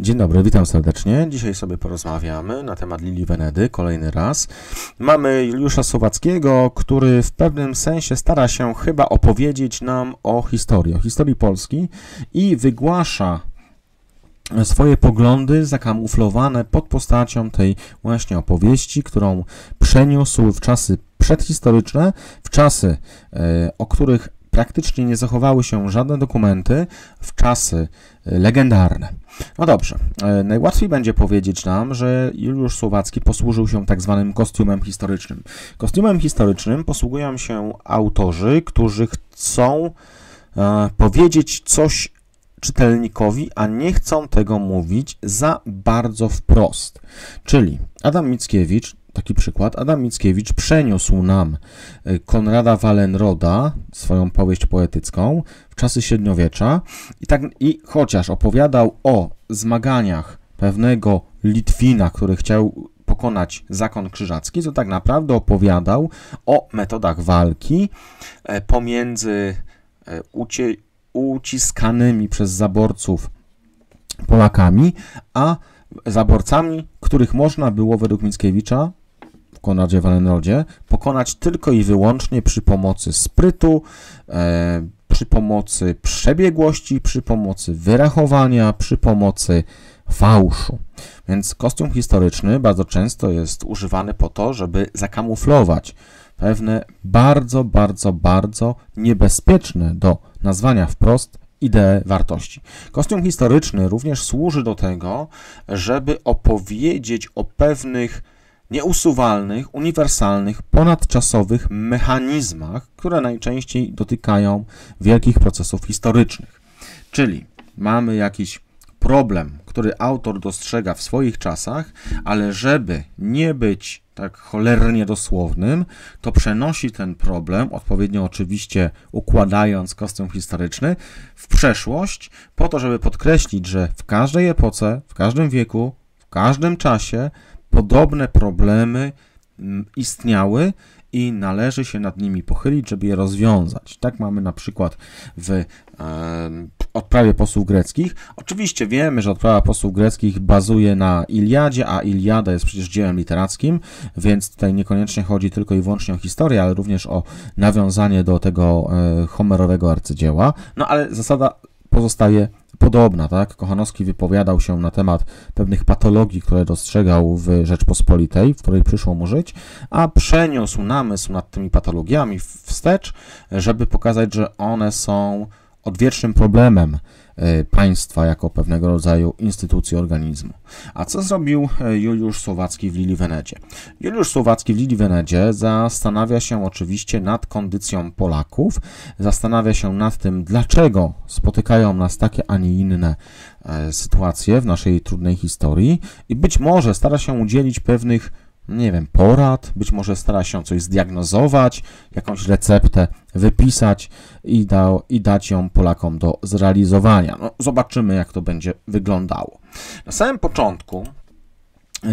Dzień dobry, witam serdecznie. Dzisiaj sobie porozmawiamy na temat Lilii Venedy kolejny raz. Mamy Juliusza Słowackiego, który w pewnym sensie stara się chyba opowiedzieć nam o historii, o historii Polski i wygłasza swoje poglądy zakamuflowane pod postacią tej właśnie opowieści, którą przeniósł w czasy przedhistoryczne, w czasy, e, o których praktycznie nie zachowały się żadne dokumenty w czasy e, legendarne. No dobrze, e, najłatwiej będzie powiedzieć nam, że Juliusz Słowacki posłużył się tak zwanym kostiumem historycznym. Kostiumem historycznym posługują się autorzy, którzy chcą e, powiedzieć coś czytelnikowi, a nie chcą tego mówić za bardzo wprost. Czyli Adam Mickiewicz taki przykład, Adam Mickiewicz przeniósł nam e, Konrada Wallenroda, swoją powieść poetycką, w czasy średniowiecza i, tak, i chociaż opowiadał o zmaganiach pewnego Litwina, który chciał pokonać zakon krzyżacki, to tak naprawdę opowiadał o metodach walki e, pomiędzy e, ucie, uciskanymi przez zaborców Polakami, a zaborcami, których można było według Mickiewicza Konradzie Walenrodzie, pokonać tylko i wyłącznie przy pomocy sprytu, e, przy pomocy przebiegłości, przy pomocy wyrachowania, przy pomocy fałszu. Więc kostium historyczny bardzo często jest używany po to, żeby zakamuflować pewne bardzo, bardzo, bardzo niebezpieczne do nazwania wprost idee wartości. Kostium historyczny również służy do tego, żeby opowiedzieć o pewnych nieusuwalnych, uniwersalnych, ponadczasowych mechanizmach, które najczęściej dotykają wielkich procesów historycznych. Czyli mamy jakiś problem, który autor dostrzega w swoich czasach, ale żeby nie być tak cholernie dosłownym, to przenosi ten problem, odpowiednio oczywiście układając kostium historyczny, w przeszłość, po to, żeby podkreślić, że w każdej epoce, w każdym wieku, w każdym czasie podobne problemy mm, istniały i należy się nad nimi pochylić, żeby je rozwiązać. Tak mamy na przykład w e, odprawie posłów greckich. Oczywiście wiemy, że odprawa posłów greckich bazuje na Iliadzie, a Iliada jest przecież dziełem literackim, więc tutaj niekoniecznie chodzi tylko i wyłącznie o historię, ale również o nawiązanie do tego e, homerowego arcydzieła. No ale zasada pozostaje podobna, tak? Kochanowski wypowiadał się na temat pewnych patologii, które dostrzegał w Rzeczpospolitej, w której przyszło mu żyć, a przeniósł namysł nad tymi patologiami wstecz, żeby pokazać, że one są odwiecznym problemem e, państwa jako pewnego rodzaju instytucji organizmu. A co zrobił e, Juliusz Słowacki w Liliwenecie? Juliusz Słowacki w Liliwenedzie zastanawia się oczywiście nad kondycją Polaków, zastanawia się nad tym, dlaczego spotykają nas takie, a nie inne e, sytuacje w naszej trudnej historii i być może stara się udzielić pewnych nie wiem, porad, być może stara się coś zdiagnozować, jakąś receptę wypisać i, dał, i dać ją Polakom do zrealizowania. No, zobaczymy, jak to będzie wyglądało. Na samym początku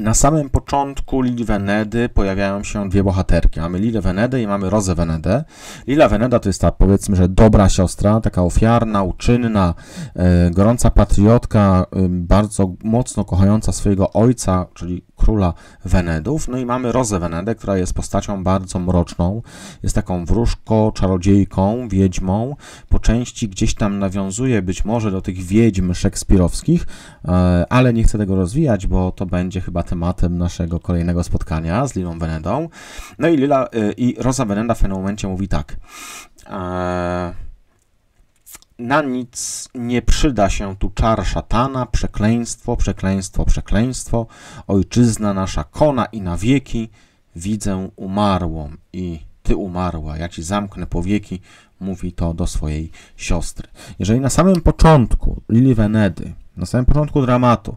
na samym początku Lili Wenedy pojawiają się dwie bohaterki. Mamy Lilę Wenedę i mamy Rozę Wenedę. Lila Weneda to jest ta, powiedzmy, że dobra siostra, taka ofiarna, uczynna, e, gorąca patriotka, e, bardzo mocno kochająca swojego ojca, czyli króla Wenedów. No i mamy Rozę Wenedę, która jest postacią bardzo mroczną. Jest taką wróżką, czarodziejką, wiedźmą. Po części gdzieś tam nawiązuje być może do tych wiedźm szekspirowskich, e, ale nie chcę tego rozwijać, bo to będzie chyba tematem naszego kolejnego spotkania z Lilą Wenedą. No i Lila e, i Rosa Weneda w pewnym momencie mówi tak. Eee na nic nie przyda się tu czar szatana, przekleństwo, przekleństwo, przekleństwo. Ojczyzna nasza kona i na wieki widzę umarłą i ty umarła, ja ci zamknę powieki, mówi to do swojej siostry. Jeżeli na samym początku Lili Venedy, na samym początku dramatu,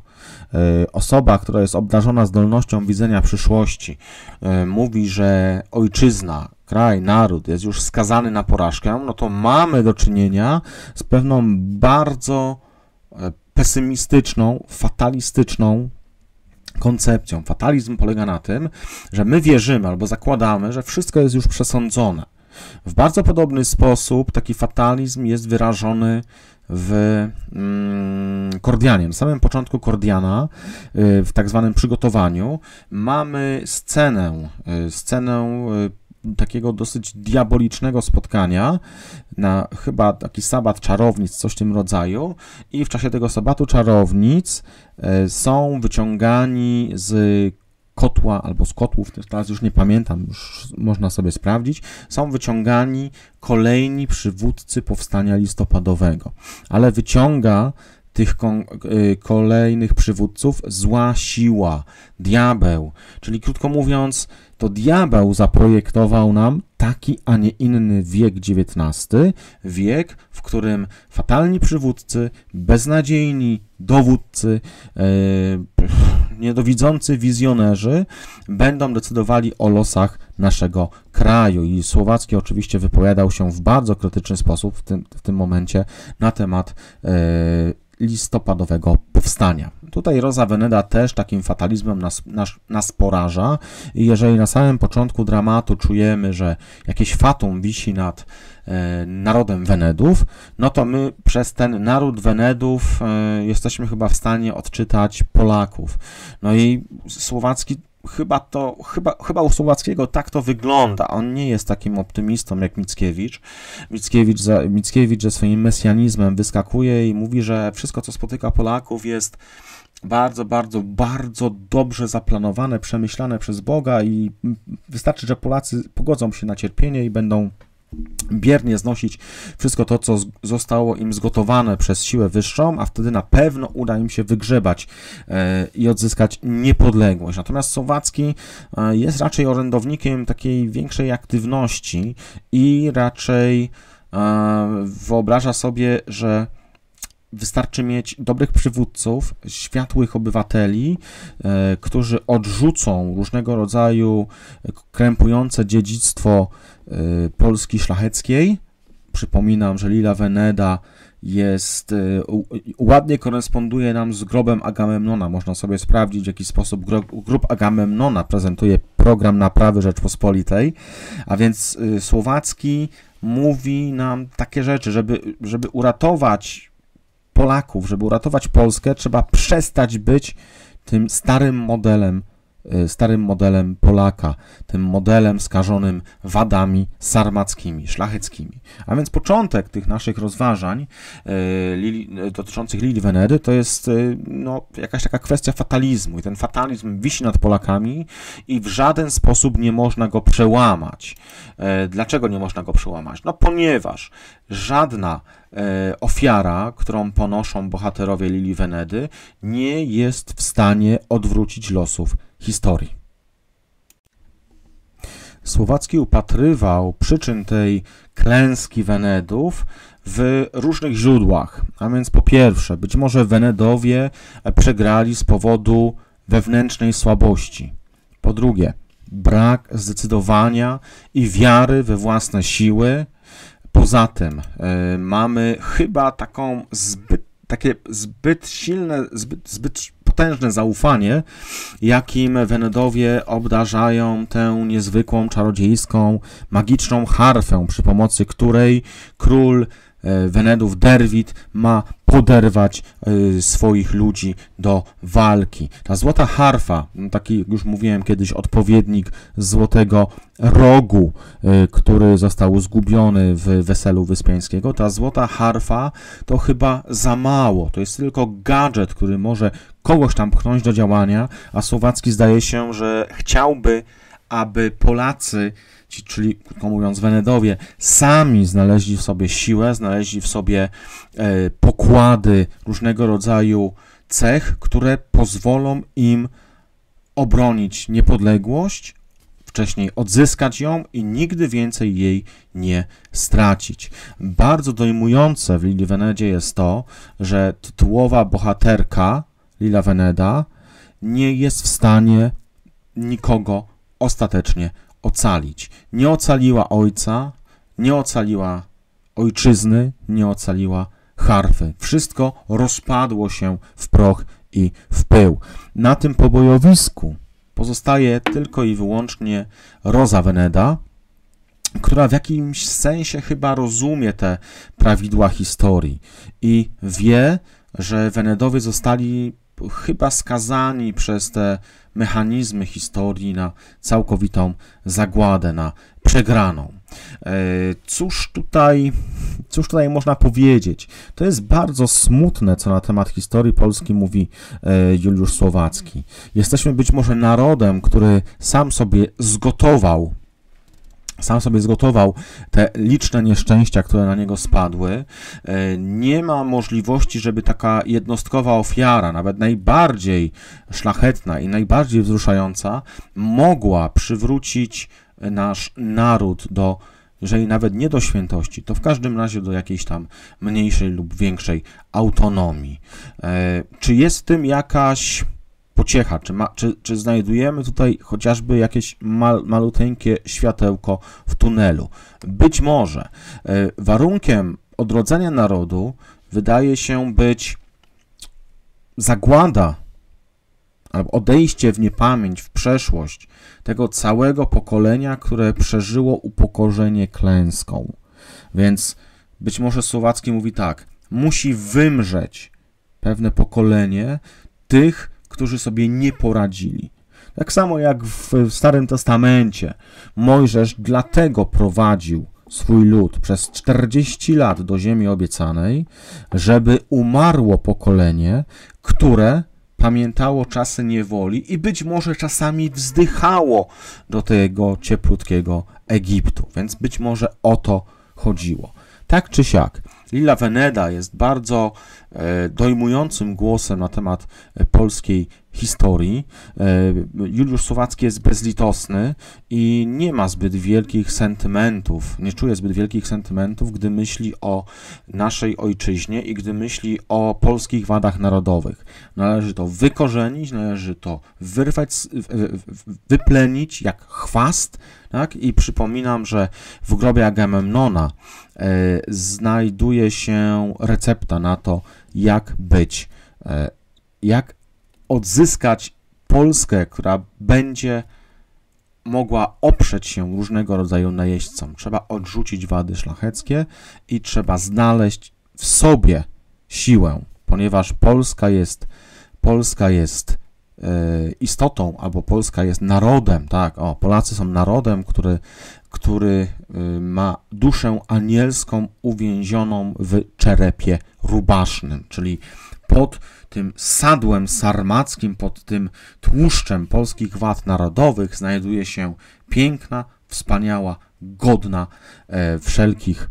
e, osoba, która jest obdarzona zdolnością widzenia przyszłości, e, mówi, że ojczyzna, kraj, naród jest już skazany na porażkę, no to mamy do czynienia z pewną bardzo e, pesymistyczną, fatalistyczną koncepcją. Fatalizm polega na tym, że my wierzymy albo zakładamy, że wszystko jest już przesądzone. W bardzo podobny sposób taki fatalizm jest wyrażony w mm, Kordianie. Na samym początku Kordiana, y, w tak zwanym przygotowaniu, mamy scenę, y, scenę y, takiego dosyć diabolicznego spotkania na chyba taki sabat czarownic, coś w tym rodzaju. I w czasie tego sabatu czarownic e, są wyciągani z kotła albo z kotłów, teraz już nie pamiętam, już można sobie sprawdzić, są wyciągani kolejni przywódcy powstania listopadowego. Ale wyciąga tych y, kolejnych przywódców zła siła, diabeł. Czyli krótko mówiąc, to diabeł zaprojektował nam taki, a nie inny wiek XIX, wiek, w którym fatalni przywódcy, beznadziejni dowódcy, yy, niedowidzący wizjonerzy będą decydowali o losach naszego kraju. I Słowacki oczywiście wypowiadał się w bardzo krytyczny sposób w tym, w tym momencie na temat yy, listopadowego powstania. Tutaj Rosa Weneda też takim fatalizmem nas, nas, nas poraża. Jeżeli na samym początku dramatu czujemy, że jakieś fatum wisi nad e, narodem Wenedów, no to my przez ten naród Wenedów e, jesteśmy chyba w stanie odczytać Polaków. No i Słowacki chyba to, chyba, chyba u Słowackiego tak to wygląda. On nie jest takim optymistą jak Mickiewicz. Mickiewicz, za, Mickiewicz ze swoim mesjanizmem wyskakuje i mówi, że wszystko, co spotyka Polaków jest bardzo, bardzo, bardzo dobrze zaplanowane, przemyślane przez Boga i wystarczy, że Polacy pogodzą się na cierpienie i będą biernie znosić wszystko to, co zostało im zgotowane przez siłę wyższą, a wtedy na pewno uda im się wygrzebać e, i odzyskać niepodległość. Natomiast Słowacki e, jest raczej orędownikiem takiej większej aktywności i raczej e, wyobraża sobie, że Wystarczy mieć dobrych przywódców, światłych obywateli, e, którzy odrzucą różnego rodzaju krępujące dziedzictwo e, Polski szlacheckiej. Przypominam, że Lila Veneda jest, e, ładnie koresponduje nam z grobem Agamemnona. Można sobie sprawdzić, w jaki sposób grób Agamemnona prezentuje program naprawy Rzeczpospolitej. A więc Słowacki mówi nam takie rzeczy, żeby, żeby uratować Polaków, żeby uratować Polskę, trzeba przestać być tym starym modelem Y, starym modelem Polaka, tym modelem skażonym wadami sarmackimi, szlacheckimi. A więc początek tych naszych rozważań y, y, dotyczących Lili Wenedy to jest no, jakaś taka kwestia fatalizmu i ten fatalizm wisi nad Polakami i w żaden sposób nie można go przełamać. E, dlaczego nie można go przełamać? No ponieważ żadna e, ofiara, którą ponoszą bohaterowie Lili Wenedy, nie jest w stanie odwrócić losów historii. Słowacki upatrywał przyczyn tej klęski Wenedów w różnych źródłach. A więc po pierwsze, być może Wenedowie przegrali z powodu wewnętrznej słabości. Po drugie, brak zdecydowania i wiary we własne siły. Poza tym y, mamy chyba taką zbyt, takie zbyt silne, zbyt, zbyt potężne zaufanie, jakim Wenedowie obdarzają tę niezwykłą, czarodziejską, magiczną harfę, przy pomocy której król e, Wenedów Derwit ma poderwać y, swoich ludzi do walki. Ta złota harfa, no taki jak już mówiłem kiedyś, odpowiednik złotego rogu, y, który został zgubiony w weselu Wyspiańskiego, ta złota harfa to chyba za mało. To jest tylko gadżet, który może kogoś tam pchnąć do działania, a Słowacki zdaje się, że chciałby, aby Polacy ci, czyli krótko mówiąc, Wenedowie, sami znaleźli w sobie siłę, znaleźli w sobie e, pokłady różnego rodzaju cech, które pozwolą im obronić niepodległość, wcześniej odzyskać ją i nigdy więcej jej nie stracić. Bardzo dojmujące w Lili Wenedzie jest to, że tytułowa bohaterka Lila Weneda nie jest w stanie nikogo ostatecznie ocalić. Nie ocaliła ojca, nie ocaliła ojczyzny, nie ocaliła harfy. Wszystko rozpadło się w proch i w pył. Na tym pobojowisku pozostaje tylko i wyłącznie Rosa Veneda, która w jakimś sensie chyba rozumie te prawidła historii i wie, że Wenedowie zostali chyba skazani przez te mechanizmy historii na całkowitą zagładę, na przegraną. E, cóż tutaj, cóż tutaj można powiedzieć? To jest bardzo smutne, co na temat historii Polski mówi e, Juliusz Słowacki. Jesteśmy być może narodem, który sam sobie zgotował sam sobie zgotował te liczne nieszczęścia, które na niego spadły. E, nie ma możliwości, żeby taka jednostkowa ofiara, nawet najbardziej szlachetna i najbardziej wzruszająca, mogła przywrócić nasz naród do jeżeli nawet nie do świętości, to w każdym razie do jakiejś tam mniejszej lub większej autonomii. E, czy jest w tym jakaś pociecha, czy, ma, czy, czy znajdujemy tutaj chociażby jakieś mal, maluteńkie światełko w tunelu. Być może e, warunkiem odrodzenia narodu wydaje się być zagłada albo odejście w niepamięć, w przeszłość tego całego pokolenia, które przeżyło upokorzenie klęską. Więc być może Słowacki mówi tak: musi wymrzeć pewne pokolenie tych, którzy sobie nie poradzili. Tak samo jak w Starym Testamencie Mojżesz dlatego prowadził swój lud przez 40 lat do ziemi obiecanej, żeby umarło pokolenie, które pamiętało czasy niewoli i być może czasami wzdychało do tego cieplutkiego Egiptu. Więc być może o to chodziło. Tak czy siak, Lila Veneda jest bardzo e, dojmującym głosem na temat e, polskiej historii. E, Juliusz Słowacki jest bezlitosny i nie ma zbyt wielkich sentymentów, nie czuje zbyt wielkich sentymentów, gdy myśli o naszej ojczyźnie i gdy myśli o polskich wadach narodowych. Należy to wykorzenić, należy to wyrwać, wyplenić jak chwast, tak? I przypominam, że w grobie Agamemnona e, znajduje się recepta na to, jak być, e, jak odzyskać Polskę, która będzie mogła oprzeć się różnego rodzaju najeźdźcom. Trzeba odrzucić wady szlacheckie i trzeba znaleźć w sobie siłę, ponieważ Polska jest, Polska jest e, istotą, albo Polska jest narodem, tak, o, Polacy są narodem, który, który e, ma duszę anielską uwięzioną w czerepie rubasznym, czyli pod tym sadłem sarmackim, pod tym tłuszczem polskich wad narodowych znajduje się piękna, wspaniała, godna e, wszelkich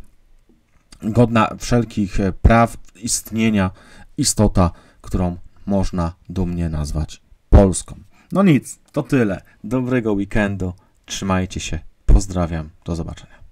godna wszelkich e, praw istnienia istota, którą można dumnie nazwać Polską. No nic, to tyle. Dobrego weekendu. Trzymajcie się. Pozdrawiam. Do zobaczenia.